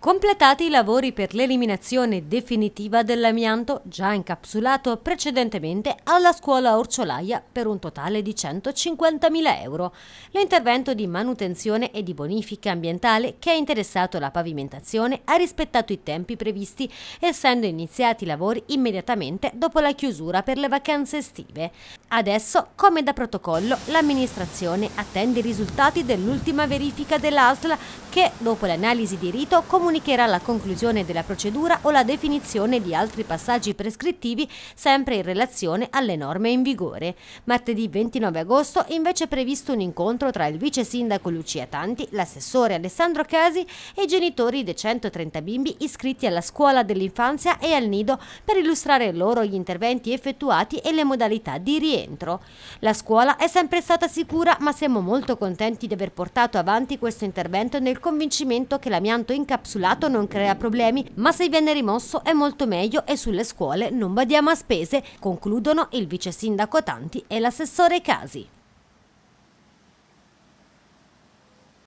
Completati i lavori per l'eliminazione definitiva dell'amianto già incapsulato precedentemente alla scuola Orciolaia per un totale di 150.000 euro. L'intervento di manutenzione e di bonifica ambientale che ha interessato la pavimentazione ha rispettato i tempi previsti, essendo iniziati i lavori immediatamente dopo la chiusura per le vacanze estive. Adesso, come da protocollo, l'amministrazione attende i risultati dell'ultima verifica dell'ASL che, dopo l'analisi di rito, comunica comunicherà la conclusione della procedura o la definizione di altri passaggi prescrittivi sempre in relazione alle norme in vigore. Martedì 29 agosto è invece previsto un incontro tra il vice sindaco Lucia Tanti, l'assessore Alessandro Casi e i genitori dei 130 bimbi iscritti alla scuola dell'infanzia e al nido per illustrare loro gli interventi effettuati e le modalità di rientro. La scuola è sempre stata sicura ma siamo molto contenti di aver portato avanti questo intervento nel convincimento che l'amianto incapsulato capsulato non crea problemi, ma se viene rimosso è molto meglio e sulle scuole non badiamo a spese, concludono il vice sindaco Tanti e l'assessore Casi.